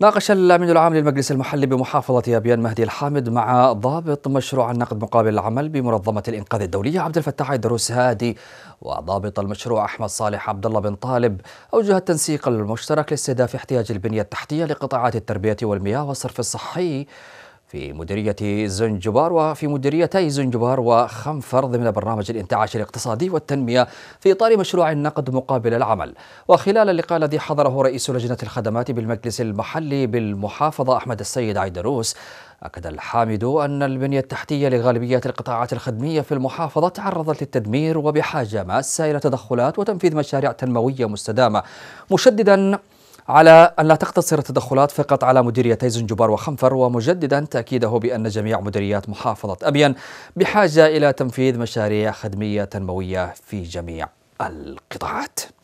ناقش الأمين العام للمجلس المحلي بمحافظة أبيان مهدي الحامد مع ضابط مشروع النقد مقابل العمل بمنظمة الإنقاذ الدولية عبد الفتاح دروس هادي وضابط المشروع أحمد صالح عبد الله بن طالب أوجه التنسيق المشترك لاستهداف احتياج البنية التحتية لقطاعات التربية والمياه والصرف الصحي في مديرية زنجبار وفي مديريتي زنجبار وخنفر ضمن برنامج الانتعاش الاقتصادي والتنمية في إطار مشروع النقد مقابل العمل وخلال اللقاء الذي حضره رئيس لجنة الخدمات بالمجلس المحلي بالمحافظة أحمد السيد عيدروس أكد الحامد أن البنية التحتية لغالبية القطاعات الخدمية في المحافظة تعرضت للتدمير وبحاجة ماسة إلى تدخلات وتنفيذ مشاريع تنموية مستدامة مشددا على أن لا تقتصر التدخلات فقط على مديريتي زنجبار وخنفر ومجددا تأكيده بأن جميع مديريات محافظة أبين بحاجة إلى تنفيذ مشاريع خدمية تنموية في جميع القطاعات